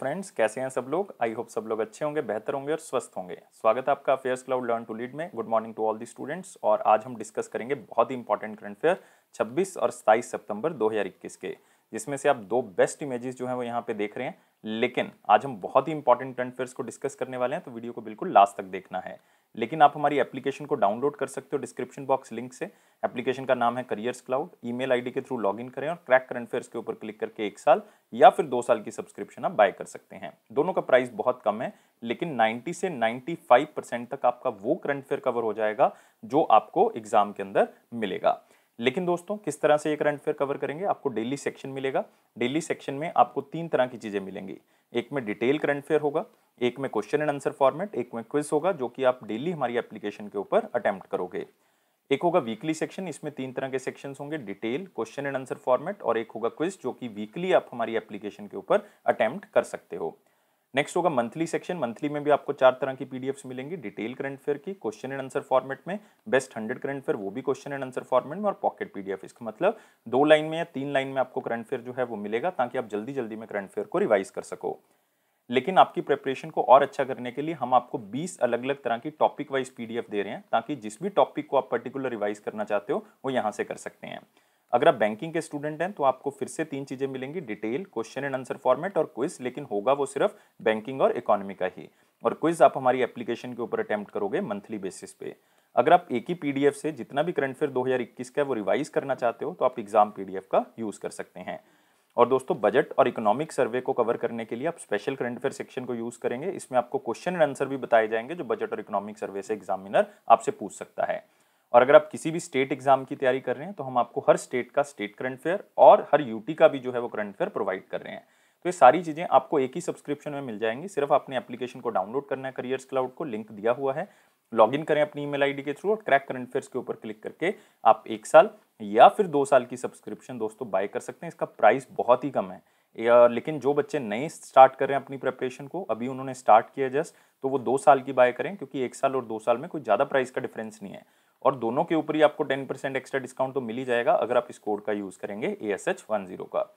friends कैसे हैं सब लोग आई होप सब लोग अच्छे होंगे बेहतर होंगे और स्वस्थ होंगे स्वागत है आपका affairs cloud learn to lead में good morning to all the students और आज हम डिस्कस करेंगे बहुत ही इंपॉर्टेंट करंट अफेयर 26 और सताईस सितंबर 2021 के जिसमें से आप दो बेस्ट इमेजेस जो हैं वो यहाँ पे देख रहे हैं लेकिन आज हम बहुत ही इंपॉर्टेंट करंट अफेयर्स को डिस्कस करने वाले हैं तो वीडियो को बिल्कुल लास्ट तक देखना है लेकिन आप हमारी एप्लीकेशन को डाउनलोड कर सकते हो डिस्क्रिप्शन बॉक्स लिंक से एप्लीकेशन का नाम है करियर्स क्लाउड ईमेल आईडी के थ्रू लॉगिन करें और क्रैक करंट फेयर्स के ऊपर क्लिक करके एक साल या फिर दो साल की सब्सक्रिप्शन आप बाय कर सकते हैं दोनों का प्राइस बहुत कम है लेकिन 90 से 95 परसेंट तक आपका वो करंट फेयर कवर हो जाएगा जो आपको एग्जाम के अंदर मिलेगा लेकिन दोस्तों किस तरह से ये करंट अफेयर कवर करेंगे आपको डेली सेक्शन मिलेगा डेली सेक्शन में आपको तीन तरह की चीज़ें मिलेंगी एक में डिटेल करंट अफेयर होगा एक में क्वेश्चन एंड आंसर फॉर्मेट एक में क्विज होगा जो कि आप डेली हमारी एप्लीकेशन के ऊपर अटैम्प्ट करोगे एक होगा वीकली सेक्शन इसमें तीन तरह के सेक्शन होंगे detail question and answer format और एक होगा क्विज जो कि वीकली आप हमारी एप्लीकेशन के ऊपर अटैम्प्ट कर सकते हो नेक्स्ट होगा मंथली सेक्शन मंथली में भी आपको चार तरह की पीडीएफ्स मिलेंगी डिटेल करंट फेयर की क्वेश्चन एंड आंसर फॉर्मेट में बेस्ट हंड्रेड करंट फेयर वो भी क्वेश्चन एंड आंसर फॉर्मेट में और पॉकेट पीडीएफ इसका मतलब दो लाइन में या तीन लाइन में आपको करंट फेयर जो है वो मिलेगा ताकि आप जल्दी जल्दी में करंट फेयर को रिवाइज कर सको लेकिन आपकी प्रिपरेशन को और अच्छा करने के लिए हम आपको 20 अलग अलग तरह की टॉपिक वाइज पीडीएफ दे रहे हैं ताकि जिस भी टॉपिक को आप पर्टिकुलर रिवाइज करना चाहते हो वो यहाँ से कर सकते हैं अगर आप बैंकिंग के स्टूडेंट हैं तो आपको फिर से तीन चीज़ें मिलेंगी detail question and answer format और क्विज लेकिन होगा वो सिर्फ बैंकिंग और इकोनॉमी का ही और क्विज आप हमारी एप्लीकेशन के ऊपर अटैम्प्ट करोगे मंथली बेसिस पे अगर आप एक ही पीडीएफ से जितना भी करंट फेयर 2021 का है वो रिवाइज करना चाहते हो तो आप एग्जाम पीडीएफ का यूज़ कर सकते हैं और दोस्तों बजट और इकोनॉमिक सर्वे को कवर करने के लिए आप स्पेशल करंट अफेयर सेक्शन को यूज़ करेंगे इसमें आपको क्वेश्चन एंड आंसर भी बताए जाएंगे जो बजट और इकोनॉमिक सर्वे से एग्जामिनर आपसे पूछ सकता है और अगर आप किसी भी स्टेट एग्जाम की तैयारी कर रहे हैं तो हम आपको हर स्टेट का स्टेट करंट अफेयर और हर यूटी का भी जो है वो करंट अफेयर प्रोवाइड कर रहे हैं तो ये सारी चीज़ें आपको एक ही सब्सक्रिप्शन में मिल जाएंगी सिर्फ आपने एप्लीकेशन को डाउनलोड करना है करियर्स क्लाउड को लिंक दिया हुआ है लॉगिन करें अपनी ईमेल आईडी के थ्रू और क्रैक करंट अफेयर्स के ऊपर क्लिक करके आप एक साल या फिर दो साल की सब्सक्रिप्शन दोस्तों बाय कर सकते हैं इसका प्राइस बहुत ही कम है या लेकिन जो बच्चे नए स्टार्ट कर रहे हैं अपनी प्रेपरेशन को अभी उन्होंने स्टार्ट किया जस्ट तो वो दो साल की बाय करें क्योंकि एक साल और दो साल में कोई ज़्यादा प्राइस का डिफरेंस नहीं है और दोनों के ऊपर ही आपको टेन परसेंट एक्स्ट्रा डिस्काउंट तो मिल ही जाएगा अगर आप इस कोड का यूज़ करेंगे A S H one zero का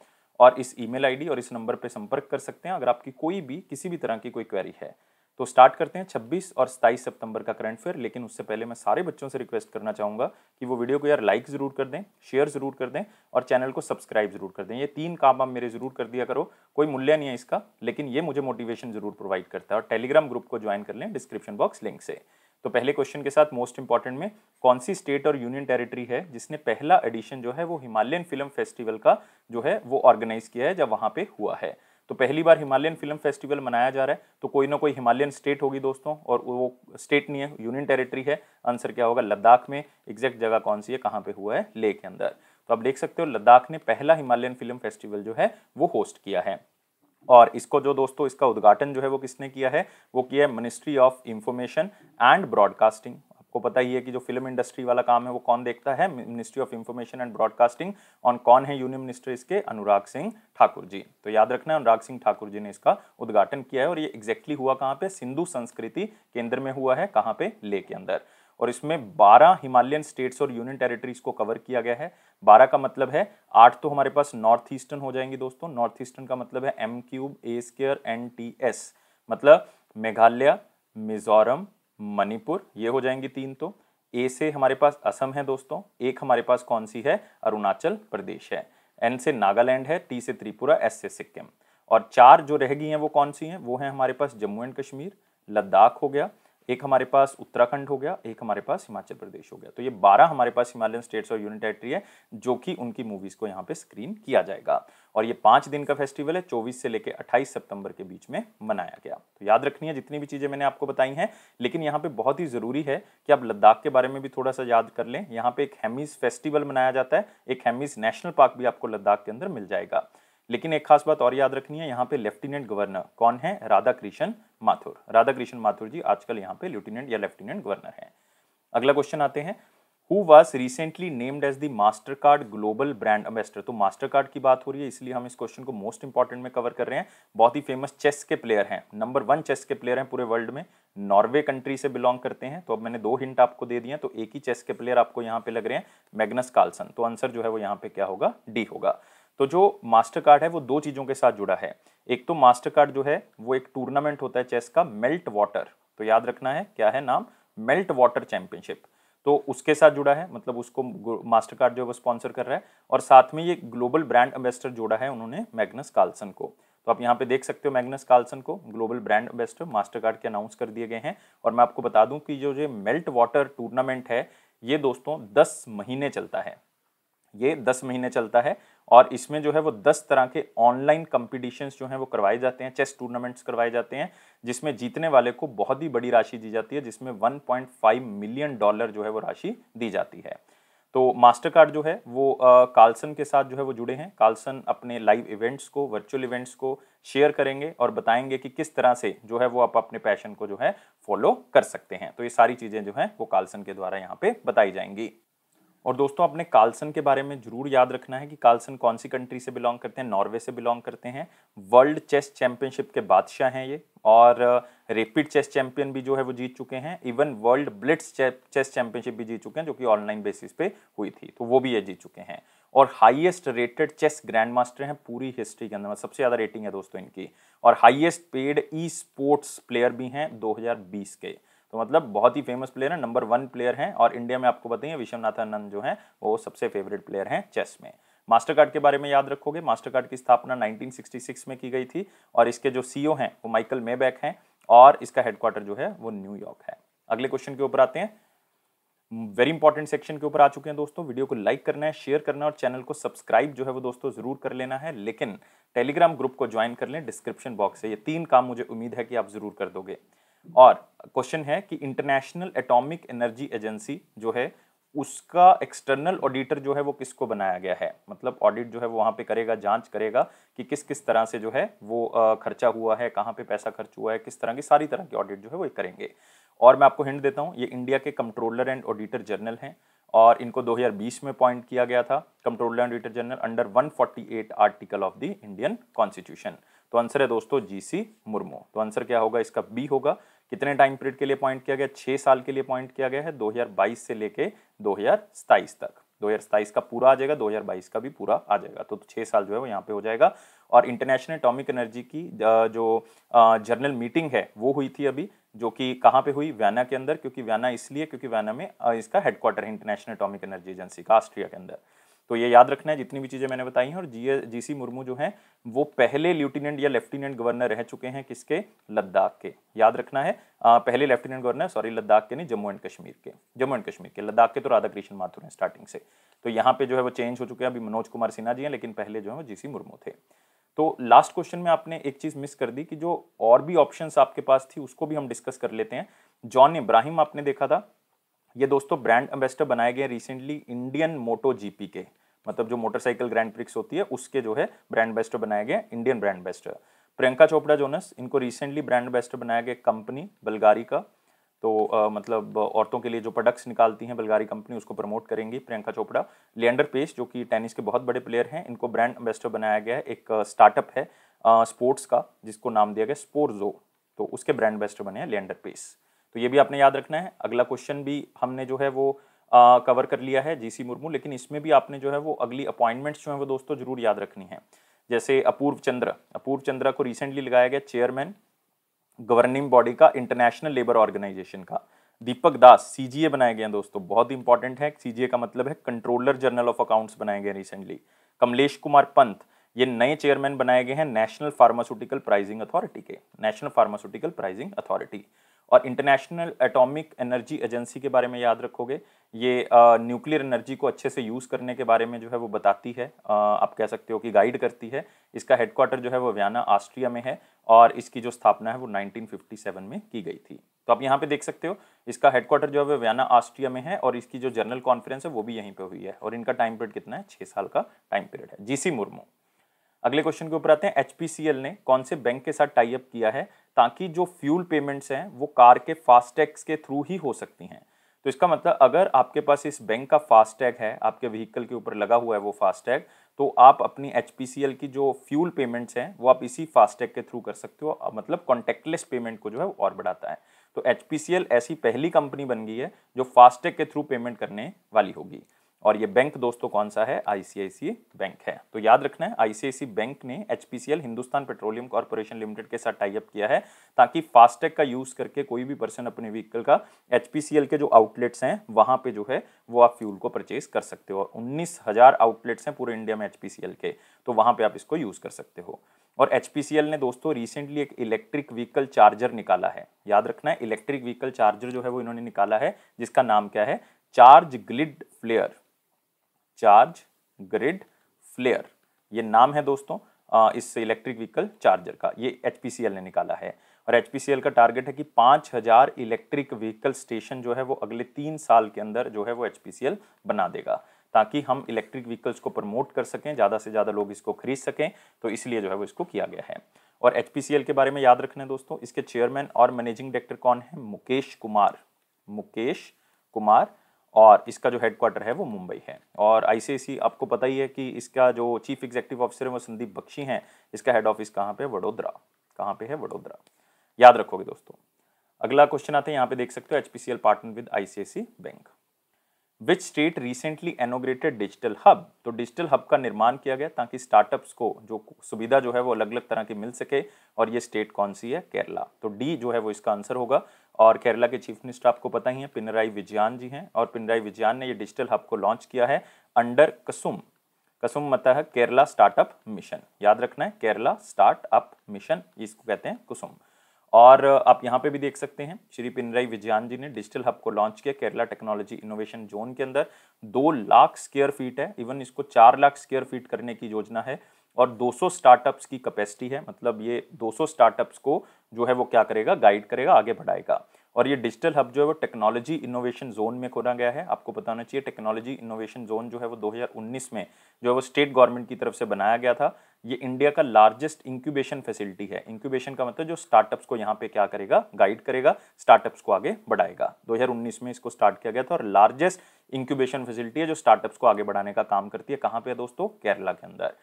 और इस ईमेल आईडी और इस नंबर पर संपर्क कर सकते हैं अगर आपकी कोई भी किसी भी तरह की कोई क्वेरी है तो स्टार्ट करते हैं 26 और 27 सितंबर का करंट फेयर लेकिन उससे पहले मैं सारे बच्चों से रिक्वेस्ट करना चाहूँगा कि वो वीडियो को यार लाइक ज़रूर कर दें शेयर ज़रूर कर दें और चैनल को सब्सक्राइब ज़रूर कर दें ये तीन काम आप मेरे ज़रूर कर दिया करो कोई मूल्य नहीं है इसका लेकिन ये मुझे मोटिवेशन ज़रूर प्रोवाइड करता है और टेलीग्राम ग्रुप को ज्वाइन कर लें डिस्क्रिप्शन बॉक्स लिंक से तो पहले क्वेश्चन के साथ मोस्ट इंपॉर्टेंट में कौन सी स्टेट और यूनियन टेरिटरी है जिसने पहला एडिशन जो है वो हिमालयन फिल्म फेस्टिवल का जो है वो ऑर्गेनाइज किया है जब वहाँ पे हुआ है तो पहली बार हिमालयन फिल्म फेस्टिवल मनाया जा रहा है तो कोई ना कोई हिमालयन स्टेट होगी दोस्तों और वो स्टेट नहीं है यूनियन टेरिटरी है आंसर क्या होगा लद्दाख में एग्जैक्ट जगह कौन सी है कहाँ पे हुआ है ले के अंदर तो आप देख सकते हो लद्दाख ने पहला हिमालयन फिल्म फेस्टिवल जो है वो होस्ट किया है और इसको जो दोस्तों इसका उद्घाटन जो है वो किसने किया है वो किया है ministry of information and broadcasting आपको पता ही है कि जो फिल्म इंडस्ट्री वाला काम है वो कौन देखता है ministry of information and broadcasting और कौन है यूनियन मिनिस्टर इसके अनुराग सिंह ठाकुर जी तो याद रखना अनुराग सिंह ठाकुर जी ने इसका उद्घाटन किया है और ये एग्जैक्टली हुआ कहाँ पे सिंधु संस्कृति केंद्र में हुआ है कहाँ पे ले के अंदर और इसमें 12 हिमालयन स्टेट्स और यूनियन टेरिटरीज को कवर किया गया है 12 का मतलब है आठ तो हमारे पास नॉर्थ ईस्टर्न हो जाएंगे दोस्तों नॉर्थ ईस्टर्न का मतलब है M cube A square N T S मतलब मेघालय मिजोरम मणिपुर ये हो जाएंगी तीन तो ए से हमारे पास असम है दोस्तों एक हमारे पास कौन सी है अरुणाचल प्रदेश है एन से नागालैंड है टी से त्रिपुरा एस से सिक्किम और चार जो रह गई हैं वो कौन सी हैं वो हैं हमारे पास जम्मू एंड कश्मीर लद्दाख हो गया एक हमारे पास उत्तराखंड हो गया एक हमारे पास हिमाचल प्रदेश हो गया तो ये बारह हमारे पास हिमालयन स्टेट्स और यूनियन टेरेटरी है जो कि उनकी मूवीज़ को यहाँ पे स्क्रीन किया जाएगा और ये पांच दिन का फेस्टिवल है चौबीस से लेकर अट्ठाईस सितंबर के बीच में मनाया गया तो याद रखनी है जितनी भी चीज़ें मैंने आपको बताई हैं लेकिन यहाँ पे बहुत ही ज़रूरी है कि आप लद्दाख के बारे में भी थोड़ा सा याद कर लें यहाँ पे एक हेमीज़ फेस्टिवल मनाया जाता है एक हेमीज़ नेशनल पार्क भी आपको लद्दाख के अंदर मिल जाएगा लेकिन एक खास बात और याद रखनी है यहाँ पे लेफ्टिनेंट गवर्नर कौन है राधा कृष्ण माथुर राधा कृष्ण माथुर जी आजकल यहाँ पे लेफ्टिनेंट या लेफ्टिनेंट गवर्नर हैं अगला क्वेश्चन आते हैं who was recently named as the Mastercard global brand ambassador तो मास्टर कार्ड की बात हो रही है इसलिए हम इस क्वेश्चन को मोस्ट इंपॉर्टेंट में कवर कर रहे हैं बहुत ही फेमस चेस के प्लेयर हैं नंबर वन चेस के प्लेयर हैं पूरे वर्ल्ड में नॉर्वे कंट्री से बिलोंग करते हैं तो अब मैंने दो हिंट आपको दे दिए तो एक ही चेस के प्लेयर आपको यहाँ पे लग रहे हैं मैग्नस कार्लसन तो आंसर जो है वो यहाँ पे क्या होगा डी होगा तो जो मास्टर कार्ड है वो दो चीज़ों के साथ जुड़ा है एक तो मास्टर कार्ड जो है वो एक टूर्नामेंट होता है चेस का मेल्ट वाटर तो याद रखना है क्या है नाम मेल्ट वाटर चैंपियनशिप तो उसके साथ जुड़ा है मतलब उसको मास्टर कार्ड जो है वो स्पॉन्सर कर रहा है और साथ में ये ग्लोबल ब्रांड एम्बेसडर जोड़ा है उन्होंने मैग्नस कार्लसन को तो आप यहाँ पे देख सकते हो मैग्नस कार्लसन को global brand ambassador master card के अनाउंस कर दिए गए हैं और मैं आपको बता दूं कि जो ये मेल्ट वाटर टूर्नामेंट है ये दोस्तों दस महीने चलता है ये दस महीने चलता है और इसमें जो है वो दस तरह के ऑनलाइन कंपटीशन्स जो हैं वो करवाए जाते हैं चेस टूर्नामेंट्स करवाए जाते हैं जिसमें जीतने वाले को बहुत ही बड़ी राशि दी जाती है जिसमें 1.5 मिलियन डॉलर जो है वो राशि दी जाती है तो मास्टर कार्ड जो है वो कार्लसन के साथ जो है वो जुड़े हैं कार्लसन अपने लाइव इवेंट्स को वर्चुअल इवेंट्स को शेयर करेंगे और बताएंगे कि किस तरह से जो है वो आप अपने पैशन को जो है फॉलो कर सकते हैं तो ये सारी चीज़ें जो हैं वो कार्लसन के द्वारा यहाँ पे बताई जाएंगी और दोस्तों अपने कार्लसन के बारे में जरूर याद रखना है कि कार्लसन कौन सी कंट्री से बिलोंग करते हैं नॉर्वे से बिलोंग करते हैं वर्ल्ड चेस चैंपियनशिप के बादशाह हैं ये और रेपिड चेस चैंपियन भी जो है वो जीत चुके हैं even world blitz chess championship भी जीत चुके हैं जो कि ऑनलाइन बेसिस पे हुई थी तो वो भी ये जीत चुके हैं और highest rated chess grand master हैं पूरी हिस्ट्री के अंदर मतलब सबसे ज़्यादा रेटिंग है दोस्तों इनकी और highest paid e sports player भी हैं 2020 के तो मतलब बहुत ही फेमस प्लेयर है नंबर वन प्लेयर हैं और इंडिया में आपको बताइए विश्वनाथानंद जो है वो सबसे फेवरेट प्लेयर हैं चेस में मास्टर कार्ड के बारे में याद रखोगे मास्टर कार्ड की स्थापना 1966 में की गई थी और इसके जो सीईओ e हैं वो माइकल मेबैक हैं और इसका हेडक्वार्टर जो है वो न्यूयॉर्क है अगले क्वेश्चन के ऊपर आते हैं वेरी इंपॉर्टेंट सेक्शन के ऊपर आ चुके हैं दोस्तों वीडियो को लाइक करना है शेयर करना है और चैनल को सब्सक्राइब जो है वो दोस्तों जरूर कर लेना है लेकिन टेलीग्राम ग्रुप को ज्वाइन कर लें डिस्क्रिप्शन बॉक्स है ये तीन काम मुझे उम्मीद है कि आप जरूर कर दोगे और क्वेश्चन है कि इंटरनेशनल एटॉमिक एनर्जी एजेंसी जो है उसका एक्सटर्नल ऑडिटर जो है वो किसको बनाया गया है मतलब ऑडिट जो है वो वहाँ पे करेगा जांच करेगा कि किस किस तरह से जो है वो खर्चा हुआ है कहाँ पे पैसा खर्च हुआ है किस तरह की सारी तरह की ऑडिट जो है वो करेंगे और मैं आपको हिंट देता हूँ ये इंडिया के कंट्रोलर एंड ऑडिटर जनरल हैं और इनको 2020 में अपॉइंट किया गया था controller and auditor general under 148 article of the Indian constitution तो आंसर है दोस्तों जी सी मुर्मू तो आंसर क्या होगा इसका बी होगा कितने टाइम पीरियड के लिए अपॉइंट किया गया छः साल के लिए अपॉइंट किया गया है बाईस से लेके 2027 तक सताईस का पूरा आ जाएगा बाईस का भी पूरा आ जाएगा तो छः साल जो है वो यहाँ पे हो जाएगा और इंटरनेशनल एटॉमिक एनर्जी की जो जर्नल मीटिंग है वो हुई थी अभी जो कि कहाँ पे हुई वैना के अंदर क्योंकि वैना इसलिए क्योंकि वैना में इसका हेडक्वार्टर है इंटरनेशनल एटॉमिक एनर्जी एजेंसी का ऑस्ट्रिया के अंदर तो ये याद रखना है जितनी भी चीज़ें मैंने बताई हैं और जी जी सी मुर्मू जो हैं वो पहले लेफ्टिनेंट या लेफ्टिनेंट गवर्नर रह चुके हैं किसके लद्दाख के याद रखना है आ, पहले लेफ्टिनेंट गवर्नर सॉरी लद्दाख के नहीं जम्मू एंड कश्मीर के जम्मू एंड कश्मीर के लद्दाख के तो राधा कृष्ण माथुर हैं स्टार्टिंग से तो यहाँ पे जो है वो चेंज हो चुके हैं अभी मनोज कुमार सिन्हा जी हैं लेकिन पहले जो है वो जी मुर्मू थे तो लास्ट क्वेश्चन में आपने एक चीज़ मिस कर दी कि जो और भी ऑप्शन आपके पास थी उसको भी हम डिस्कस कर लेते हैं जॉन इब्राहिम आपने देखा था ये दोस्तों ब्रांड एम्बेसडर बनाए गए रिसेंटली इंडियन मोटो जीपी के मतलब जो मोटरसाइकिल ग्रैंड प्रिक्स होती है उसके जो है ब्रांड बेस्टर बनाए गए Indian brand ambassador Priyanka Chopra Jonas इनको रिसेंटली ब्रांड बेस्टर बनाया गया कंपनी बलगारी का तो आ, मतलब औरतों के लिए जो प्रोडक्ट्स निकालती हैं बलगारी कंपनी उसको प्रमोट करेंगी प्रियंका चोपड़ा लियंडर पेस जो कि टेनिस के बहुत बड़े प्लेयर हैं इनको ब्रांड एम्बेस्टर बनाया गया है एक स्टार्टअप है आ, स्पोर्ट्स का जिसको नाम दिया गया स्पोर्जो तो उसके ब्रांड एम्बेस्टर बने हैं लियंडर पेस तो ये भी आपने याद रखना है अगला क्वेश्चन भी हमने जो है वो कवर कर लिया है जीसी मुर्मू लेकिन इसमें भी आपने जो है वो अगली अपॉइंटमेंट्स जो है वो दोस्तों जरूर याद रखनी है जैसे अपूर्व चंद्र अपूर्व चंद्रा को रिसेंटली लगाया गया चेयरमैन गवर्निंग बॉडी का इंटरनेशनल लेबर ऑर्गेनाइजेशन का दीपक दास सी बनाए गए हैं दोस्तों बहुत इंपॉर्टेंट है सी का मतलब है कंट्रोलर जनरल ऑफ अकाउंट्स बनाए गए रिसेंटली कमलेश कुमार पंत ये नए चेयरमैन बनाए गए हैं नेशनल फार्मास्यूटिकल प्राइजिंग अथॉरिटी के नेशनल फार्मास्यूटिकल प्राइजिंग अथॉरिटी और इंटरनेशनल एटॉमिक एनर्जी एजेंसी के बारे में याद रखोगे ये न्यूक्लियर एनर्जी को अच्छे से यूज़ करने के बारे में जो है वो बताती है आ, आप कह सकते हो कि गाइड करती है इसका हेडक्वार्टर जो है वो व्याना ऑस्ट्रिया में है और इसकी जो स्थापना है वो 1957 में की गई थी तो आप यहाँ पे देख सकते हो इसका हेडक्वार्टर जो है वो व्याना ऑस्ट्रिया में है और इसकी जो जनरल कॉन्फ्रेंस है वो भी यहीं पर हुई है और इनका टाइम पीरियड कितना है छः साल का टाइम पीरियड है जी मुर्मू अगले क्वेश्चन के ऊपर आते हैं एच ने कौन से बैंक के साथ टाइप किया है ताकि जो फ्यूल पेमेंट्स हैं वो कार के फास्टैग्स के थ्रू ही हो सकती हैं तो इसका मतलब अगर आपके पास इस बैंक का फास्टैग है आपके व्हीकल के ऊपर लगा हुआ है वो फास्टैग तो आप अपनी एच की जो फ्यूल पेमेंट्स हैं वो आप इसी फास्टैग के थ्रू कर सकते हो मतलब कॉन्टैक्टलेस पेमेंट को जो है वो और बढ़ाता है तो एच ऐसी पहली कंपनी बन गई है जो फास्टैग के थ्रू पेमेंट करने वाली होगी और ये बैंक दोस्तों कौन सा है आईसीआईसी बैंक है तो याद रखना है आईसीआईसी बैंक ने H Hindustan petroleum corporation limited के साथ टाइप किया है ताकि फास्टैग का यूज़ करके कोई भी पर्सन अपने व्हीकल का एच के जो आउटलेट्स हैं वहाँ पे जो है वो आप फ्यूल को परचेज कर सकते हो उन्नीस हज़ार आउटलेट्स हैं पूरे इंडिया में एच के तो वहाँ पर आप इसको यूज़ कर सकते हो और एच तो ने दोस्तों रिसेंटली एक इलेक्ट्रिक व्हीकल चार्जर निकाला है याद रखना है इलेक्ट्रिक व्हीकल चार्जर जो है वो इन्होंने निकाला है जिसका नाम क्या है charge grid flare charge grid flare ये नाम है दोस्तों इस इलेक्ट्रिक व्हीकल चार्जर का ये एच ने निकाला है और एच का टारगेट है कि 5000 हज़ार इलेक्ट्रिक व्हीकल स्टेशन जो है वो अगले तीन साल के अंदर जो है वो एच बना देगा ताकि हम इलेक्ट्रिक व्हीकल्स को प्रमोट कर सकें ज़्यादा से ज़्यादा लोग इसको खरीद सकें तो इसलिए जो है वो इसको किया गया है और एच के बारे में याद रखना दोस्तों इसके चेयरमैन और मैनेजिंग डायरेक्टर कौन है मुकेश कुमार मुकेश कुमार और इसका जो हेडक्वार्टर है वो मुंबई है और आईसीआईसी आपको पता ही है कि इसका जो चीफ एग्जीक्यूटिव ऑफिसर है वो संदीप बख्शी हैं इसका हेड ऑफिस कहाँ पे वडोदरा कहाँ पे है वडोदरा याद रखोगे दोस्तों अगला क्वेश्चन आते हैं यहाँ पे देख सकते हो H P C L partner with I C C bank which state recently inaugurated digital hub तो डिजिटल हब का निर्माण किया गया ताकि स्टार्टअप्स को जो सुविधा जो है वो अलग अलग तरह की मिल सके और ये स्टेट कौन सी है केरला तो डी जो है वो इसका आंसर होगा और केरला के चीफ मिनिस्टर आपको पता ही है पिनराई विजयान जी हैं और पिनराई विजयान ने ये डिजिटल हब को लॉन्च किया है अंडर कसुम कसुम मतलब है केरला स्टार्टअप मिशन याद रखना है केरला स्टार्टअप मिशन इसको कहते हैं कुसुम और आप यहाँ पे भी देख सकते हैं श्री पिनराई विजयान जी ने डिजिटल हब को लॉन्च किया केरला टेक्नोलॉजी इनोवेशन जोन के अंदर दो लाख स्क्वेयर फीट है इवन इसको चार लाख स्क्वेयर फीट करने की योजना है और 200 स्टार्टअप्स की कैपेसिटी है मतलब ये 200 स्टार्टअप्स को जो है वो क्या करेगा गाइड करेगा आगे बढ़ाएगा और ये डिजिटल हब जो है वो टेक्नोलॉजी इनोवेशन जोन में खोला गया है आपको बताना चाहिए टेक्नोलॉजी इनोवेशन जोन जो है वो 2019 में जो है वो स्टेट गवर्नमेंट की तरफ से बनाया गया था ये इंडिया का लार्जेस्ट इंक्यूबेशन फैसिलिटी है इंक्यूबेशन का मतलब जो स्टार्टअप्स को यहाँ पे क्या करेगा गाइड करेगा स्टार्टअप्स को आगे बढ़ाएगा 2019 में इसको स्टार्ट किया गया था और लार्जेस्ट इंक्यूबेशन फैसिलिटी है जो स्टार्टअप्स को आगे बढ़ाने का काम करती है कहाँ पे है दोस्तों केरला के अंदर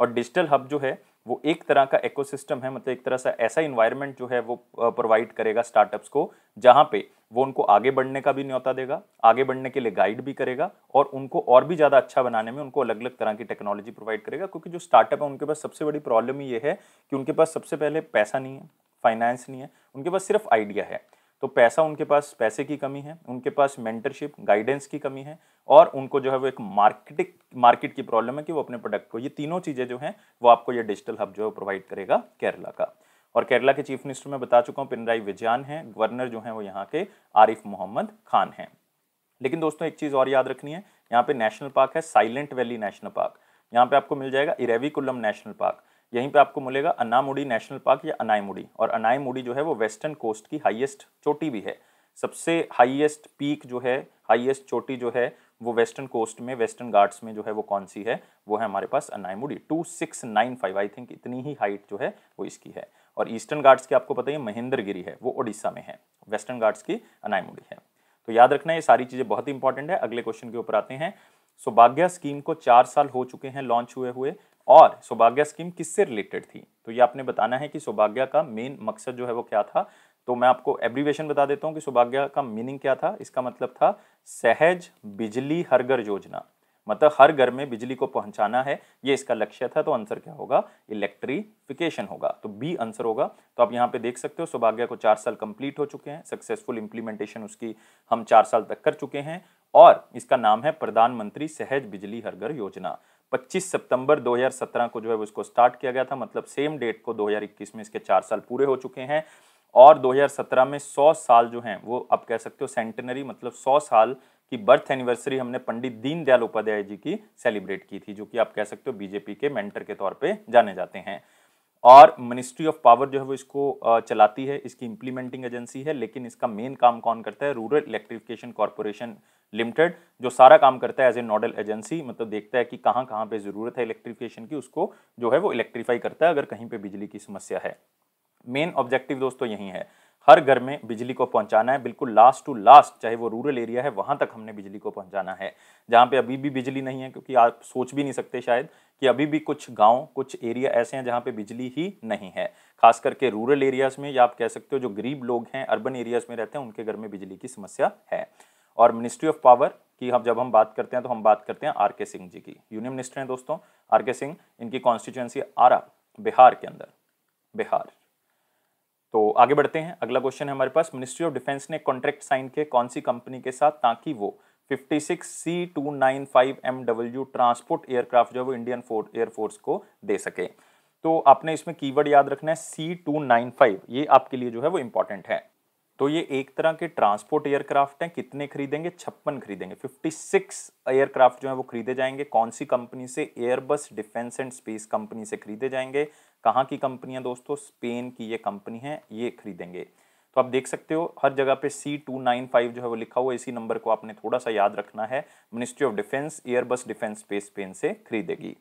और डिजिटल हब जो है वो एक तरह का इकोसिस्टम है मतलब एक तरह से ऐसा इन्वायरमेंट जो है वो प्रोवाइड करेगा स्टार्टअप्स को जहाँ पे वो उनको आगे बढ़ने का भी न्यौता देगा आगे बढ़ने के लिए गाइड भी करेगा और उनको और भी ज़्यादा अच्छा बनाने में उनको अलग अलग तरह की टेक्नोलॉजी प्रोवाइड करेगा क्योंकि जो स्टार्टअप है उनके पास सबसे बड़ी प्रॉब्लम ये है कि उनके पास सबसे पहले पैसा नहीं है फाइनेंस नहीं है उनके पास सिर्फ आइडिया है तो पैसा उनके पास पैसे की कमी है उनके पास मेंटरशिप गाइडेंस की कमी है और उनको जो है वो एक मार्केटिंग मार्केट की प्रॉब्लम है कि वो अपने प्रोडक्ट को ये तीनों चीज़ें जो हैं वो आपको ये डिजिटल हब जो है प्रोवाइड करेगा केरला का और केरला के चीफ मिनिस्टर मैं बता चुका हूँ पिनराई विजयान हैं गवर्नर जो हैं वो यहाँ के आरिफ मोहम्मद खान हैं लेकिन दोस्तों एक चीज़ और याद रखनी है यहाँ पे नेशनल पार्क है साइलेंट वैली नेशनल पार्क यहाँ पे आपको मिल जाएगा इरेविकुलम नेशनल पार्क यहीं पे आपको मिलेगा अनामुडी नेशनल पार्क या अनायमुड़ी और अनायमुड़ी जो है वो वेस्टर्न कोस्ट की हाईएस्ट चोटी भी है सबसे हाईएस्ट पीक जो है हाईएस्ट चोटी जो है वो वेस्टर्न कोस्ट में वेस्टर्न गार्ड्स में जो है वो कौन सी है वो है हमारे पास Anamudi two six nine five I think इतनी ही हाइट जो है वो इसकी है और ईस्टर्न गार्ड्स की आपको पता है महेंद्रगिरी है वो ओडिशा में है वेस्टर्न गार्ड्स की अनाईमुडी है तो याद रखना ये सारी चीज़ें बहुत ही इंपॉर्टेंट है अगले क्वेश्चन के ऊपर आते हैं सौभाग्य स्कीम को चार साल हो चुके हैं लॉन्च हुए हुए और सौभाग्य स्कीम किससे रिलेटेड थी तो ये आपने बताना है कि सौभाग्य का मेन मकसद जो है वो क्या था तो मैं आपको एब्रीवेशन बता देता हूँ कि सौभाग्य का मीनिंग क्या था इसका मतलब था सहज बिजली हर घर योजना मतलब हर घर में बिजली को पहुंचाना है ये इसका लक्ष्य था तो आंसर क्या होगा इलेक्ट्रीफिकेशन होगा तो बी आंसर होगा तो आप यहाँ पे देख सकते हो सौभाग्य को चार साल कंप्लीट हो चुके हैं सक्सेसफुल इम्प्लीमेंटेशन उसकी हम चार साल तक कर चुके हैं और इसका नाम है प्रधानमंत्री सहज बिजली हर घर योजना 25 सितंबर 2017 को जो है उसको स्टार्ट किया गया था मतलब सेम डेट को 2021 में इसके चार साल पूरे हो चुके हैं और 2017 में 100 साल जो हैं वो आप कह सकते हो सेंटनरी मतलब 100 साल की बर्थ एनिवर्सरी हमने पंडित दीनदयाल उपाध्याय जी की सेलिब्रेट की थी जो कि आप कह सकते हो बीजेपी के मेंटर के तौर पे जाने जाते हैं और मिनिस्ट्री ऑफ पावर जो है वो इसको चलाती है इसकी इम्प्लीमेंटिंग एजेंसी है लेकिन इसका मेन काम कौन करता है रूरल इलेक्ट्रिफिकेशन कॉरपोरेशन लिमिटेड जो सारा काम करता है एज ए नोडल एजेंसी मतलब देखता है कि कहाँ कहाँ पे ज़रूरत है इलेक्ट्रिफिकेशन की उसको जो है वो इलेक्ट्रीफाई करता है अगर कहीं पे बिजली की समस्या है मेन ऑब्जेक्टिव दोस्तों यही है हर घर में बिजली को पहुंचाना है बिल्कुल लास्ट टू लास्ट चाहे वो रूरल एरिया है वहां तक हमने बिजली को पहुंचाना है जहां पे अभी भी बिजली नहीं है क्योंकि आप सोच भी नहीं सकते शायद कि अभी भी कुछ गांव कुछ एरिया ऐसे हैं जहां पे बिजली ही नहीं है खास करके रूरल एरियाज़ में या आप कह सकते हो जो गरीब लोग हैं अर्बन एरियाज़ में रहते हैं उनके घर में बिजली की समस्या है और मिनिस्ट्री ऑफ पावर की हम जब हम बात करते हैं तो हम बात करते हैं आर के सिंह जी की यूनियन मिनिस्टर हैं दोस्तों आर के सिंह इनकी कॉन्स्टिट्यूंसी आरा बिहार के अंदर बिहार तो आगे बढ़ते हैं अगला क्वेश्चन है हमारे पास मिनिस्ट्री ऑफ डिफेंस ने कॉन्ट्रैक्ट साइन किया कौन सी कंपनी के साथ ताकि वो 56 C two nine five M W transport aircraft जो है वो इंडियन फोर्स एयरफोर्स को दे सके तो आपने इसमें कीवर्ड याद रखना है सी टू नाइन फाइव ये आपके लिए जो है वो इंपॉर्टेंट है तो ये एक तरह के ट्रांसपोर्ट एयरक्राफ्ट हैं कितने खरीदेंगे छप्पन खरीदेंगे 56 एयरक्राफ्ट जो है वो खरीदे जाएंगे कौन सी कंपनी से Airbus defence and space company से खरीदे जाएंगे कहाँ की कंपनी है दोस्तों स्पेन की ये कंपनी है ये खरीदेंगे तो आप देख सकते हो हर जगह पे सी टू नाइन फाइव जो है वो लिखा हुआ है इसी नंबर को आपने थोड़ा सा याद रखना है ministry of defence Airbus defence space Spain से खरीदेगी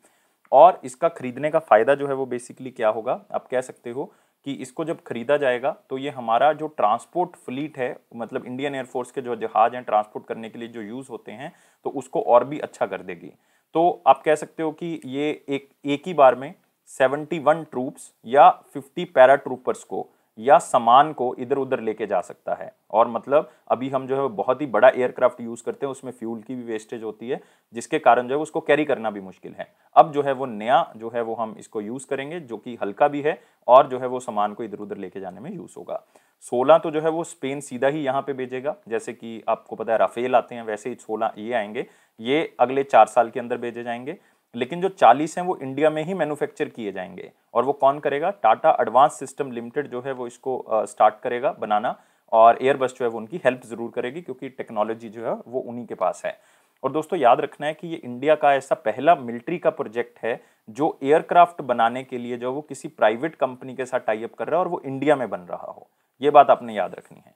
और इसका खरीदने का फ़ायदा जो है वो बेसिकली क्या होगा आप कह सकते हो कि इसको जब खरीदा जाएगा तो ये हमारा जो ट्रांसपोर्ट फ्लीट है मतलब इंडियन एयरफोर्स के जो जहाज़ हैं ट्रांसपोर्ट करने के लिए जो यूज़ होते हैं तो उसको और भी अच्छा कर देगी तो आप कह सकते हो कि ये एक एक ही बार में 71 ट्रूप्स या 50 पैरा ट्रूपर्स को या सामान को इधर उधर लेके जा सकता है और मतलब अभी हम जो है बहुत ही बड़ा एयरक्राफ्ट यूज़ करते हैं उसमें फ्यूल की भी वेस्टेज होती है जिसके कारण जो है उसको कैरी करना भी मुश्किल है अब जो है वो नया जो है वो हम इसको यूज़ करेंगे जो कि हल्का भी है और जो है वो सामान को इधर उधर लेके जाने में यूज़ होगा सोलह तो जो है वो स्पेन सीधा ही यहाँ पे भेजेगा जैसे कि आपको पता है राफेल आते हैं वैसे ही सोलह ये आएंगे ये अगले चार साल के अंदर भेजे जाएंगे लेकिन जो 40 हैं वो इंडिया में ही मैन्युफैक्चर किए जाएंगे और वो कौन करेगा टाटा एडवांस सिस्टम लिमिटेड जो है वो इसको स्टार्ट करेगा बनाना और एयरबस जो है वो उनकी हेल्प ज़रूर करेगी क्योंकि टेक्नोलॉजी जो है वो उन्हीं के पास है और दोस्तों याद रखना है कि ये इंडिया का ऐसा पहला मिलिट्री का प्रोजेक्ट है जो एयरक्राफ्ट बनाने के लिए जो वो किसी प्राइवेट कंपनी के साथ टाइप कर रहा है और वो इंडिया में बन रहा हो ये बात आपने याद रखनी है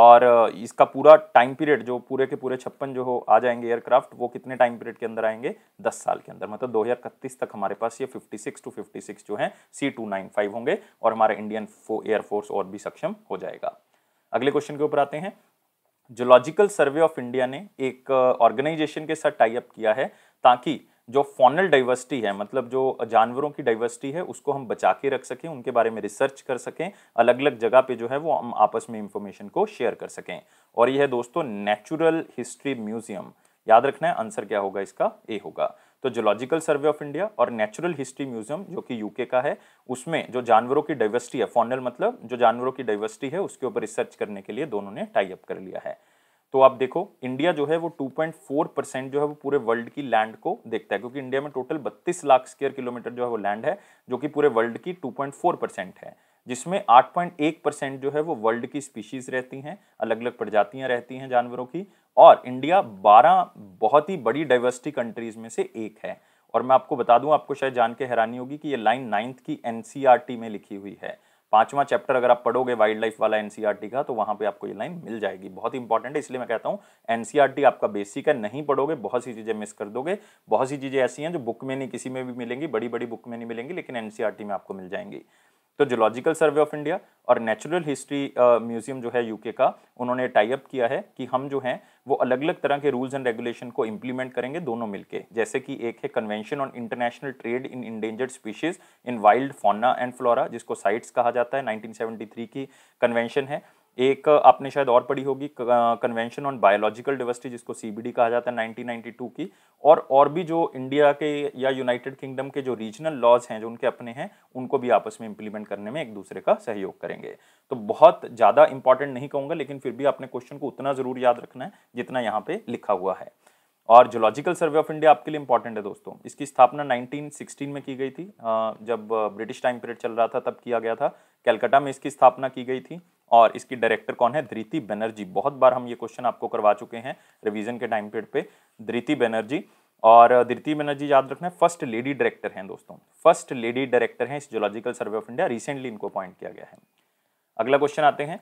और इसका पूरा टाइम पीरियड जो पूरे के पूरे छप्पन जो हो आ जाएंगे एयरक्राफ्ट वो कितने टाइम पीरियड के अंदर आएंगे दस साल के अंदर मतलब दो तक हमारे पास ये 56 टू 56 जो है सी टू नाइन फाइव होंगे और हमारा इंडियन एयरफोर्स और भी सक्षम हो जाएगा अगले क्वेश्चन के ऊपर आते हैं जोलॉजिकल सर्वे ऑफ इंडिया ने एक ऑर्गेनाइजेशन के साथ टाई अप किया है ताकि जो फॉनल डाइवर्सिटी है मतलब जो जानवरों की डाइवर्सिटी है उसको हम बचा के रख सकें उनके बारे में रिसर्च कर सकें अलग अलग जगह पे जो है वो हम आपस में इंफॉर्मेशन को शेयर कर सकें और यह है दोस्तों नेचुरल हिस्ट्री म्यूजियम याद रखना है आंसर क्या होगा इसका ए होगा तो जोलॉजिकल सर्वे ऑफ इंडिया और नेचुरल हिस्ट्री म्यूजियम जो कि यूके का है उसमें जो जानवरों की डाइवर्सिटी है फॉनल मतलब जो जानवरों की डाइवर्सिटी है उसके ऊपर रिसर्च करने के लिए दोनों ने टाई अप कर लिया है तो आप देखो इंडिया जो है वो 2.4 परसेंट जो है वो पूरे वर्ल्ड की लैंड को देखता है क्योंकि इंडिया में टोटल 32 लाख स्क्वायर किलोमीटर जो है वो लैंड है जो कि पूरे वर्ल्ड की 2.4 परसेंट है जिसमें 8.1 परसेंट जो है वो वर्ल्ड की स्पीशीज़ रहती हैं अलग अलग प्रजातियां रहती हैं जानवरों की और इंडिया बारह बहुत ही बड़ी डाइवर्सिटी कंट्रीज़ में से एक है और मैं आपको बता दूं आपको शायद जान के हैरानी होगी कि ये लाइन नाइन्थ की एन e में लिखी हुई है पांचवा चैप्टर अगर आप पढ़ोगे वाइल्ड लाइफ वाला एनसीईआरटी का तो वहां पे आपको ये लाइन मिल जाएगी बहुत इंपॉर्टेंट है इसलिए मैं कहता हूँ एनसीईआरटी आपका बेसिक है नहीं पढ़ोगे बहुत सी चीज़ें मिस कर दोगे बहुत सी चीज़ें ऐसी हैं जो बुक में नहीं किसी में भी मिलेंगी बड़ी बड़ी बुक में नहीं मिलेंगी लेकिन एनसीआरटी में आपको मिल जाएंगी तो जोलॉजिकल सर्वे ऑफ इंडिया और नेचुरल हिस्ट्री म्यूजियम जो है यूके का उन्होंने टाइप किया है कि हम जो हैं वो अलग अलग तरह के रूल्स एंड रेगुलेशन को इम्प्लीमेंट करेंगे दोनों मिलके जैसे कि एक है convention on international trade in endangered species in wild fauna and flora जिसको साइट्स कहा जाता है 1973 की कन्वेंशन है एक आपने शायद और पढ़ी होगी कन्वेंशन ऑन बायोलॉजिकल डिवर्सिटी जिसको सीबीडी कहा जाता है 1992 की और और भी जो इंडिया के या यूनाइटेड किंगडम के जो रीजनल लॉज हैं जो उनके अपने हैं उनको भी आपस में इम्प्लीमेंट करने में एक दूसरे का सहयोग करेंगे तो बहुत ज़्यादा इंपॉर्टेंट नहीं कहूँगा लेकिन फिर भी आपने क्वेश्चन को उतना ज़रूर याद रखना है जितना यहाँ पे लिखा हुआ है और जोलॉजिकल सर्वे ऑफ इंडिया आपके लिए इंपॉर्टेंट है दोस्तों इसकी स्थापना 1916 में की गई थी जब ब्रिटिश टाइम पीरियड चल रहा था तब किया गया था कैलकाटा में इसकी स्थापना की गई थी और इसकी डायरेक्टर कौन है धृति बनर्जी बहुत बार हम ये क्वेश्चन आपको करवा चुके हैं रिविजन के टाइम पीरियड पे धृति बनर्जी और धृति बनर्जी याद रखना है फर्स्ट लेडी डायरेक्टर हैं दोस्तों फर्स्ट लेडी डायरेक्टर हैं इस zoological survey of India recently इनको अपॉइंट किया गया है अगला क्वेश्चन आते हैं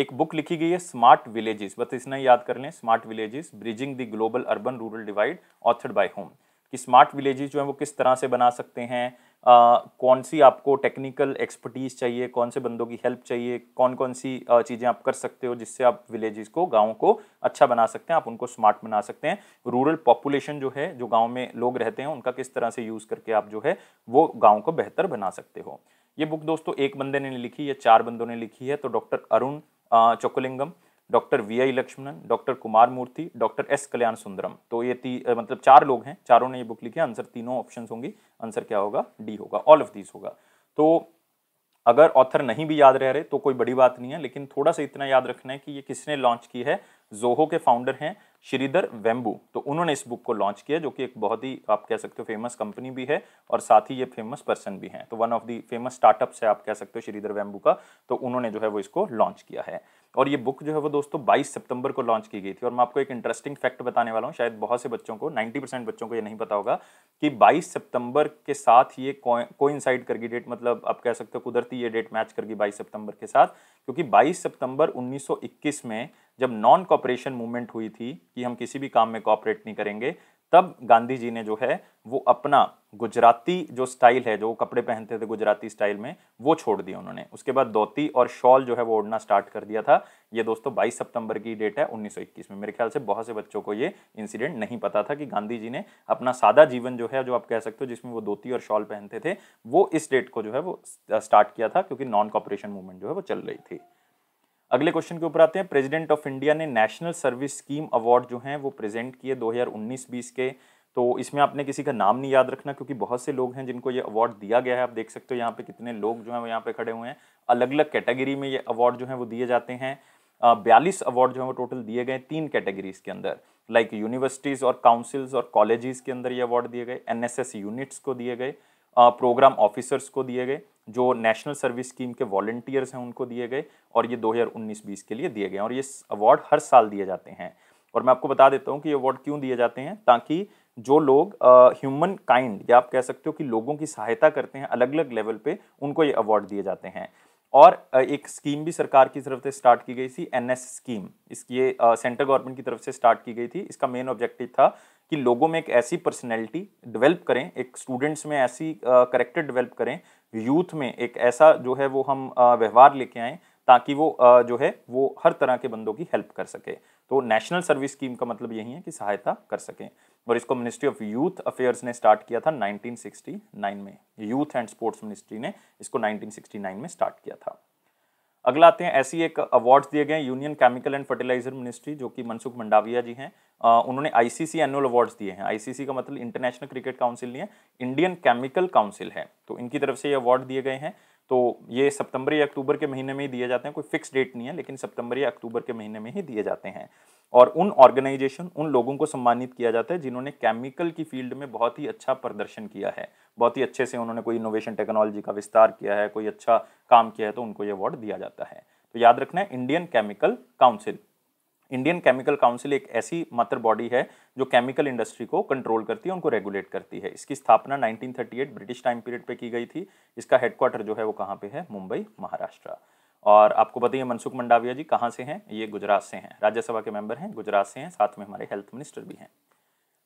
एक बुक लिखी गई है स्मार्ट विलेजेस बस इतना याद कर लें smart villages bridging the global urban rural divide authored by होम कि स्मार्ट विलेजेस जो है वो किस तरह से बना सकते हैं आ, कौन सी आपको टेक्निकल एक्सपर्टीज चाहिए कौन से बंदों की हेल्प चाहिए कौन कौन सी चीज़ें आप कर सकते हो जिससे आप विलेजेस को गाँव को अच्छा बना सकते हैं आप उनको स्मार्ट बना सकते हैं रूरल पॉपुलेशन जो है जो गाँव में लोग रहते हैं उनका किस तरह से यूज़ करके आप जो है वो गाँव को बेहतर बना सकते हो ये बुक दोस्तों एक बंदे ने लिखी या चार बंदों ने लिखी है तो doctor Arun Chokkalingam doctor V I Lakshmanan doctor Kumar Murthy doctor S Kalyanasundaram तो ये ती मतलब चार लोग हैं चारों ने ये बुक लिखी है आंसर तीनों ऑप्शन होंगी आंसर क्या होगा डी होगा ऑल ऑफ दिस होगा तो अगर ऑथर नहीं भी याद रह रहे तो कोई बड़ी बात नहीं है लेकिन थोड़ा सा इतना याद रखना है कि ये किसने लॉन्च की है जोहो के फाउंडर हैं श्रीधर वेम्बू तो उन्होंने इस बुक को लॉन्च किया जो कि एक बहुत ही आप कह सकते हो फेमस कंपनी भी है और साथ ही ये फेमस पर्सन भी हैं तो one of the famous startups है आप कह सकते हो श्रीधर वेम्बू का तो उन्होंने जो है वो इसको लॉन्च किया है और ये बुक जो है वो दोस्तों 22 सितंबर को लॉन्च की गई थी और मैं आपको एक इंटरेस्टिंग फैक्ट बताने वाला हूँ शायद बहुत से बच्चों को 90 परसेंट बच्चों को ये नहीं पता होगा कि 22 सितंबर के साथ ये कोइंसाइड करगी डेट मतलब आप कह सकते हो कुदरती ये डेट मैच करगी 22 सितंबर के साथ क्योंकि 22 सितंबर 1921 में जब नॉन कॉपरेशन मूवमेंट हुई थी कि हम किसी भी काम में कॉपरेट नहीं करेंगे तब गांधी जी ने जो है वो अपना गुजराती जो स्टाइल है जो कपड़े पहनते थे गुजराती स्टाइल में वो छोड़ दिया उन्होंने उसके बाद धोती और शॉल जो है वो ओढ़ना स्टार्ट कर दिया था ये दोस्तों 22 सितंबर की डेट है 1921 में मेरे ख्याल से बहुत से बच्चों को ये इंसिडेंट नहीं पता था कि गांधी जी ने अपना सादा जीवन जो है जो आप कह सकते हो जिसमें वो धोती और शॉल पहनते थे वो इस डेट को जो है वो स्टार्ट किया था क्योंकि नॉन कॉपरेशन मूवमेंट जो है वो चल रही थी अगले क्वेश्चन के ऊपर आते हैं प्रेसिडेंट ऑफ इंडिया ने नेशनल सर्विस स्कीम अवार्ड जो हैं वो प्रेजेंट किए 2019-20 के तो इसमें आपने किसी का नाम नहीं याद रखना क्योंकि बहुत से लोग हैं जिनको ये अवार्ड दिया गया है आप देख सकते हो यहाँ पे कितने लोग जो हैं वो यहाँ पे खड़े हुए हैं अलग अलग कैटेगरी में ये अवार्ड जो है वो दिए जाते हैं बयालीस अवार्ड जो है वो टोटल दिए गए तीन कैटेगरीज के अंदर लाइक यूनिवर्सिटीज़ और काउंसिल्स और कॉलेजेस के अंदर ये अवार्ड दिए गए एन यूनिट्स को दिए गए प्रोग्राम ऑफिसर्स को दिए गए जो नेशनल सर्विस स्कीम के वॉल्टियर्स हैं उनको दिए गए और ये 2019-20 के लिए दिए गए और ये अवार्ड हर साल दिए जाते हैं और मैं आपको बता देता हूँ कि ये अवार्ड क्यों दिए जाते हैं ताकि जो लोग ह्यूमन काइंड या आप कह सकते हो कि लोगों की सहायता करते हैं अलग अलग लेवल पे उनको ये अवार्ड दिए जाते हैं और एक स्कीम भी सरकार की तरफ से स्टार्ट की गई थी एन स्कीम इसकी ये सेंट्रल गवर्नमेंट की तरफ से स्टार्ट की गई थी इसका मेन ऑब्जेक्टिव था कि लोगों में एक ऐसी पर्सनैलिटी डेवलप करें एक स्टूडेंट्स में ऐसी करेक्टर डेवलप करें यूथ में एक ऐसा जो है वो हम व्यवहार लेके आए ताकि वो जो है वो हर तरह के बंदों की हेल्प कर सके तो नेशनल सर्विस स्कीम का मतलब यही है कि सहायता कर सकें और इसको मिनिस्ट्री ऑफ यूथ अफेयर्स ने स्टार्ट किया था 1969 में यूथ एंड स्पोर्ट्स मिनिस्ट्री ने इसको 1969 में स्टार्ट किया था अगला आते हैं ऐसे एक अवार्ड्स दिए गए union chemical and fertilizer ministry जो कि मनसुख मंडाविया जी हैं उन्होंने आईसीसी एनुअल अवार्ड्स दिए हैं आईसीसी का मतलब इंटरनेशनल क्रिकेट काउंसिल नहीं है इंडियन केमिकल काउंसिल है तो इनकी तरफ से ये अवार्ड दिए गए हैं तो ये सितंबर या अक्टूबर के महीने में ही दिए जाते हैं कोई फिक्स डेट नहीं है लेकिन सितंबर या अक्टूबर के महीने में ही दिए जाते हैं और उन ऑर्गेनाइजेशन उन लोगों को सम्मानित किया जाता है जिन्होंने केमिकल की फील्ड में बहुत ही अच्छा प्रदर्शन किया है बहुत ही अच्छे से उन्होंने कोई इनोवेशन टेक्नोलॉजी का विस्तार किया है कोई अच्छा काम किया है तो उनको ये अवार्ड दिया जाता है तो याद रखना है Indian chemical council Indian chemical council एक ऐसी मात्र बॉडी है जो केमिकल इंडस्ट्री को कंट्रोल करती है उनको रेगुलेट करती है इसकी स्थापना 1938 ब्रिटिश टाइम पीरियड पे की गई थी इसका हेडक्वार्टर जो है वो कहाँ पे है मुंबई महाराष्ट्र और आपको बताइए मनसुख मंडाविया जी कहाँ से हैं ये गुजरात से हैं राज्यसभा के मेंबर हैं गुजरात से हैं साथ में हमारे हेल्थ मिनिस्टर भी हैं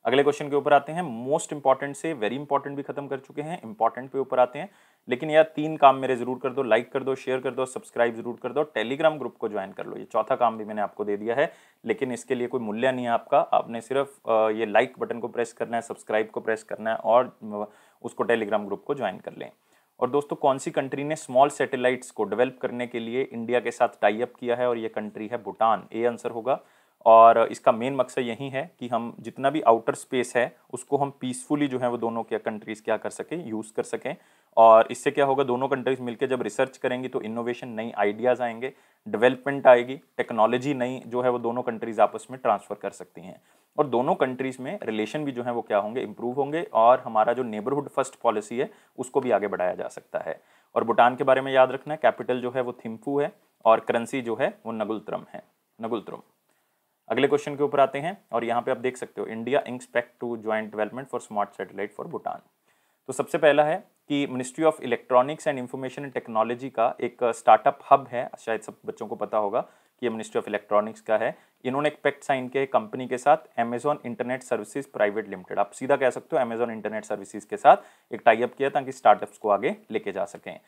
अगले क्वेश्चन के ऊपर आते हैं मोस्ट इंपॉर्टेंट से वेरी इंपॉर्टेंट भी खत्म कर चुके हैं इंपॉर्टेंट पे ऊपर आते हैं लेकिन यार तीन काम मेरे जरूर कर दो लाइक कर दो शेयर कर दो सब्सक्राइब जरूर कर दो टेलीग्राम ग्रुप को ज्वाइन कर लो ये चौथा काम भी मैंने आपको दे दिया है लेकिन इसके लिए कोई मूल्य नहीं है आपका आपने सिर्फ ये लाइक बटन को प्रेस करना है सब्सक्राइब को प्रेस करना है और उसको टेलीग्राम ग्रुप को ज्वाइन कर लें और दोस्तों कौन सी कंट्री ने स्मॉल सेटेलाइट्स को डेवलप करने के लिए इंडिया के साथ टाई अप किया है और ये कंट्री है भूटान ए आंसर होगा और इसका मेन मकसद यही है कि हम जितना भी आउटर स्पेस है उसको हम पीसफुली जो है वो दोनों के कंट्रीज़ क्या कर सकें यूज़ कर सकें और इससे क्या होगा दोनों कंट्रीज़ मिलकर जब रिसर्च करेंगी तो इनोवेशन नई आइडियाज़ आएंगे डेवलपमेंट आएगी टेक्नोलॉजी नई जो है वो दोनों कंट्रीज़ आपस में ट्रांसफ़र कर सकती हैं और दोनों कंट्रीज़ में रिलेशन भी जो है वो क्या होंगे इम्प्रूव होंगे और हमारा जो नेबरहुड फर्स्ट पॉलिसी है उसको भी आगे बढ़ाया जा सकता है और भूटान के बारे में याद रखना है कैपिटल जो है वो थिम्फू है और करेंसी जो है वो नगुलत्रम है नगुलत्रम अगले क्वेश्चन के ऊपर आते हैं और यहाँ पे आप देख सकते हो India inks pact to joint development for smart satellite for Bhutan तो सबसे पहला है कि ministry of electronics and information and technology का एक स्टार्टअप uh, हब है शायद सब बच्चों को पता होगा कि ये मिनिस्ट्री ऑफ इलेक्ट्रॉनिक्स का है इन्होंने एक पैक्ट साइन किया कंपनी के साथ Amazon internet services private limited आप सीधा कह सकते हो अमेजॉन इंटरनेट सर्विसेज के साथ एक टाइप किया ताकि स्टार्टअप्स को आगे लेके जा सकें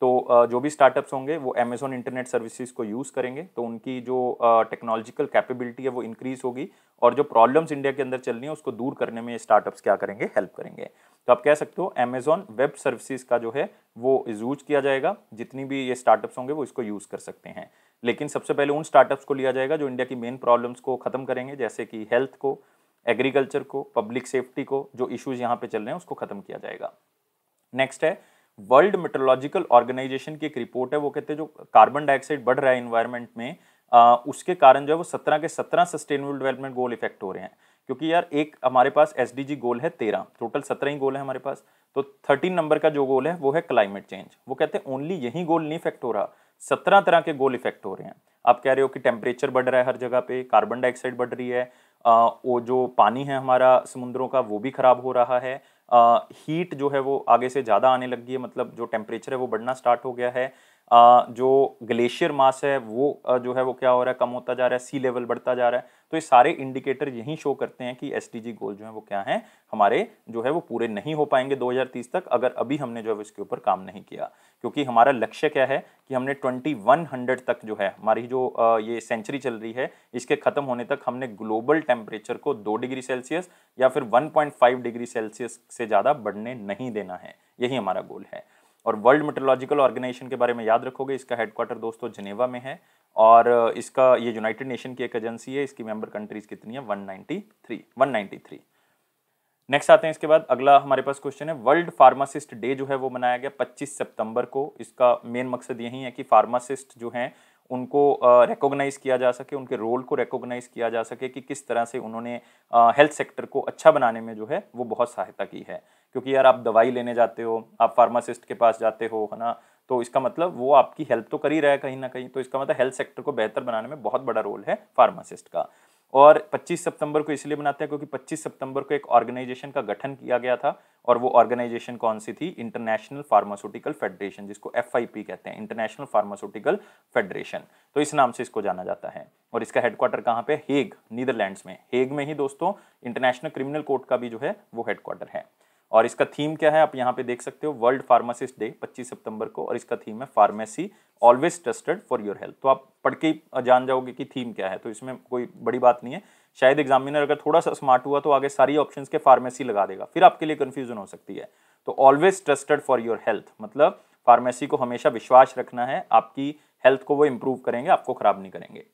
तो जो भी स्टार्टअप्स होंगे वो अमेजोन इंटरनेट सर्विसेज को यूज़ करेंगे तो उनकी जो टेक्नोलॉजिकल कैपेबिलिटी है वो इंक्रीज होगी और जो प्रॉब्लम्स इंडिया के अंदर चल रही हैं उसको दूर करने में स्टार्टअप्स क्या करेंगे हेल्प करेंगे तो आप कह सकते हो अमेजोन वेब सर्विसेज का जो है वो यूज किया जाएगा जितनी भी ये स्टार्टअप्स होंगे वो इसको यूज़ कर सकते हैं लेकिन सबसे पहले उन स्टार्टअप्स को लिया जाएगा जो इंडिया की मेन प्रॉब्लम्स को ख़त्म करेंगे जैसे कि हेल्थ को एग्रीकल्चर को पब्लिक सेफ्टी को जो इश्यूज़ यहाँ पे चल रहे हैं उसको ख़त्म किया जाएगा नेक्स्ट है वर्ल्ड मेट्रोलॉजिकल ऑर्गेनाइजेशन की एक रिपोर्ट है वो कहते हैं जो कार्बन डाइऑक्साइड बढ़ रहा है इन्वायरमेंट में आ, उसके कारण जो है वो सत्रह के सत्रह सस्टेनेबल डेवलपमेंट गोल इफेक्ट हो रहे हैं क्योंकि यार एक हमारे पास एस गोल है तेरह टोटल सत्रह ही गोल है हमारे पास तो थर्टीन नंबर का जो गोल है वो है क्लाइमेट चेंज वो कहते हैं ओनली यही गोल नहीं इफेक्ट हो रहा सत्रह तरह के गोल इफेक्ट हो रहे हैं आप कह रहे हो कि टेम्परेचर बढ़ रहा है हर जगह पे कार्बन डाइऑक्साइड बढ़ रही है आ, वो जो पानी है हमारा समुद्रों का वो भी खराब हो रहा है हीट जो है वो आगे से ज़्यादा आने लगी है मतलब जो टेम्परेचर है वो बढ़ना स्टार्ट हो गया है जो ग्लेशियर मास है वो जो है वो क्या हो रहा है कम होता जा रहा है सी लेवल बढ़ता जा रहा है तो ये सारे इंडिकेटर यही शो करते हैं कि एस गोल जो है वो क्या हैं हमारे जो है वो पूरे नहीं हो पाएंगे 2030 तक अगर अभी हमने जो है इसके ऊपर काम नहीं किया क्योंकि हमारा लक्ष्य क्या है कि हमने 2100 तक जो है हमारी जो ये सेंचुरी चल रही है इसके ख़त्म होने तक हमने ग्लोबल टेम्परेचर को दो डिग्री सेल्सियस या फिर वन डिग्री सेल्सियस से ज़्यादा बढ़ने नहीं देना है यही हमारा गोल है और वर्ल्ड मेट्रोलॉजिकल ऑर्गेनाइजेशन के बारे में याद रखोगे इसका हेडक्वार्टर दोस्तों जनेवा में है और इसका ये यूनाइटेड नेशन की एक एजेंसी है इसकी मेंबर कंट्रीज कितनी है 193 193 नेक्स्ट आते हैं इसके बाद अगला हमारे पास क्वेश्चन है वर्ल्ड फार्मासिस्ट डे जो है वो मनाया गया 25 सितंबर को इसका मेन मकसद यही है कि फार्मासिस्ट जो हैं उनको रिकोगनाइज़ किया जा सके उनके रोल को रिकोगनाइज़ किया जा सके कि किस तरह से उन्होंने हेल्थ सेक्टर को अच्छा बनाने में जो है वो बहुत सहायता की है क्योंकि यार आप दवाई लेने जाते हो आप फार्मासिस्ट के पास जाते हो है ना तो इसका मतलब वो आपकी हेल्प तो कर ही रहा है कहीं ना कहीं तो इसका मतलब हेल्थ सेक्टर को बेहतर बनाने में बहुत बड़ा रोल है फार्मासिस्ट का और 25 सितंबर को इसलिए बनाते हैं क्योंकि 25 सितंबर को एक ऑर्गेनाइजेशन का गठन किया गया था और वो ऑर्गेनाइजेशन कौन सी थी इंटरनेशनल फार्मास्यूटिकल फेडरेशन जिसको एफ कहते हैं इंटरनेशनल फार्मास्यूटिकल फेडरेशन तो इस नाम से इसको जाना जाता है और इसका हेडक्वार्टर कहाँ पे हेग नीदरलैंड्स में हेग में ही दोस्तों इंटरनेशनल क्रिमिनल कोर्ट का भी जो है वो हेडक्वार्टर है और इसका थीम क्या है आप यहाँ पे देख सकते हो वर्ल्ड फार्मासिस्ट डे 25 सितंबर को और इसका थीम है pharmacy always trusted for your health तो आप पढ़ के जान जाओगे कि थीम क्या है तो इसमें कोई बड़ी बात नहीं है शायद एग्जामिनर अगर थोड़ा सा स्मार्ट हुआ तो आगे सारी ऑप्शंस के फार्मेसी लगा देगा फिर आपके लिए कन्फ्यूजन हो सकती है तो always trusted for your health मतलब फार्मेसी को हमेशा विश्वास रखना है आपकी हेल्थ को वो इम्प्रूव करेंगे आपको ख़राब नहीं करेंगे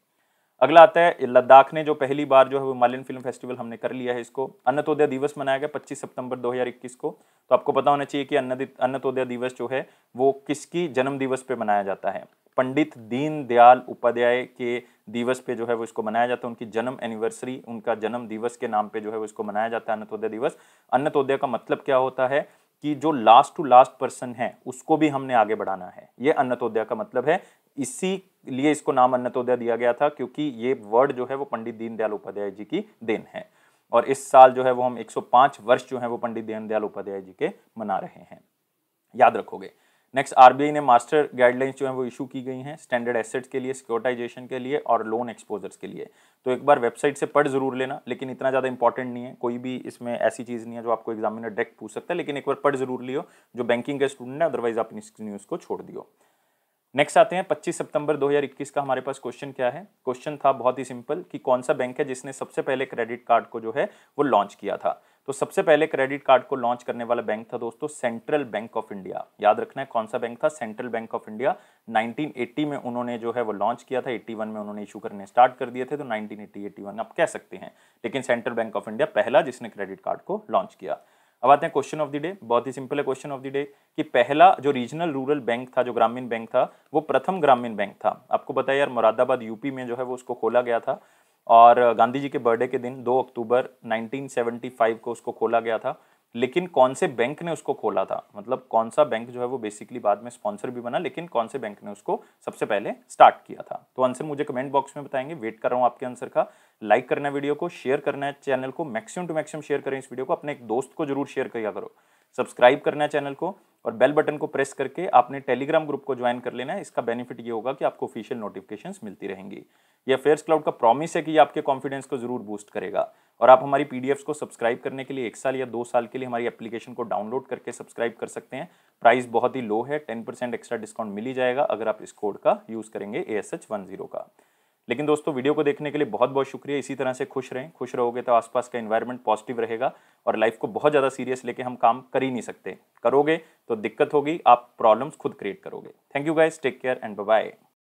अगला आता है लद्दाख ने जो पहली बार जो है वो हिमालयन फिल्म फेस्टिवल हमने कर लिया है इसको अन्नतोदय दिवस मनाया गया 25 सितंबर 2021 को तो आपको पता होना चाहिए कि अन्नतोदय दिवस जो है वो किसकी जन्म दिवस पे मनाया जाता है पंडित दीन दयाल उपाध्याय के दिवस पे जो है वो इसको मनाया जाता है उनकी जन्म एनिवर्सरी उनका जन्म दिवस के नाम पे जो है वो इसको मनाया जाता है अन्नतोदय दिवस अन्नतोदय का मतलब क्या होता है कि जो लास्ट टू लास्ट पर्सन है उसको भी हमने आगे बढ़ाना है ये अन्नतोदय का मतलब है इसी लिए इसको नाम अन्नतोदय दिया गया था क्योंकि ये वर्ड जो है वो पंडित दीनदयाल उपाध्याय जी की देन है और इस साल जो है वो हम 105 वर्ष जो है वो पंडित दीनदयाल उपाध्याय जी के मना रहे हैं याद रखोगे नेक्स्ट आरबीआई ने मास्टर गाइडलाइंस जो है वो इशू की गई हैं स्टैंडर्ड एसेट्स के लिए सिक्योरिटाइजेशन के लिए और लोन एक्सपोजर्स के लिए तो एक बार वेबसाइट से पढ़ जरूर लेना लेकिन इतना ज़्यादा इंपॉर्टेंट नहीं है कोई भी इसमें ऐसी चीज़ नहीं है जो आपको एग्जामिनर डायरेक्ट पूछ सकता है लेकिन एक बार पढ़ जरूर लियो जो बैंकिंग के स्टूडेंट है अदरवाइज आप इस न्यूज़ को छोड़ दियो नेक्स्ट आते हैं 25 सितंबर 2021 का हमारे पास क्वेश्चन क्या है क्वेश्चन था बहुत ही सिंपल कि कौन सा बैंक है जिसने सबसे पहले क्रेडिट कार्ड को जो है वो लॉन्च किया था तो सबसे पहले क्रेडिट कार्ड को लॉन्च करने वाला बैंक था दोस्तों सेंट्रल बैंक ऑफ इंडिया याद रखना है कौन सा बैंक था सेंट्रल बैंक ऑफ इंडिया 1980 में उन्होंने जो है वो लॉन्च किया था 81 में उन्होंने इशू करने स्टार्ट कर दिए थे तो 1980 81 आप कह सकते हैं लेकिन सेंट्रल बैंक ऑफ इंडिया पहला जिसने क्रेडिट कार्ड को लॉन्च किया अब आते हैं क्वेश्चन ऑफ द डे बहुत ही सिंपल है क्वेश्चन ऑफ द डे कि पहला जो रीजनल रूरल बैंक था जो ग्रामीण बैंक था वो प्रथम ग्रामीण बैंक था आपको बताया यार मुरादाबाद यूपी में जो है वो उसको खोला गया था और गांधी जी के बर्थडे के दिन 2 अक्टूबर 1975 को उसको खोला गया था लेकिन कौन से बैंक ने उसको खोला था मतलब कौन सा बैंक जो है वो बेसिकली बाद में स्पॉन्सर भी बना लेकिन कौन से बैंक ने उसको सबसे पहले स्टार्ट किया था तो आंसर मुझे कमेंट बॉक्स में बताएंगे वेट कर रहा हूँ आपके आंसर का लाइक करना वीडियो को शेयर करना है चैनल को मैक्सिमम टू मैक्सिमम शेयर करें इस वीडियो को अपने एक दोस्त को जरूर शेयर किया करो सब्सक्राइब करना है चैनल को और बेल बटन को प्रेस करके आपने टेलीग्राम ग्रुप को ज्वाइन कर लेना है इसका बेनिफिट ये होगा कि आपको ऑफिशियल नोटिफिकेशंस मिलती रहेंगी ये अफेयर्स क्लाउड का प्रॉमिस है कि ये आपके कॉन्फिडेंस को जरूर बूस्ट करेगा और आप हमारी पी को सब्सक्राइब करने के लिए एक साल या दो साल के लिए हमारी एप्लीकेशन को डाउनलोड करके सब्सक्राइब कर सकते हैं प्राइस बहुत ही लो है टेन परसेंट एक्स्ट्रा डिस्काउंट मिली जाएगा अगर आप इस कोड का यूज़ करेंगे ए वन जीरो का लेकिन दोस्तों वीडियो को देखने के लिए बहुत बहुत शुक्रिया इसी तरह से खुश रहें खुश रहोगे तो आसपास का इन्वायरमेंट पॉजिटिव रहेगा और लाइफ को बहुत ज़्यादा सीरियस लेके हम काम कर ही नहीं सकते करोगे तो दिक्कत होगी आप प्रॉब्लम्स खुद क्रिएट करोगे thank you guys take care and bye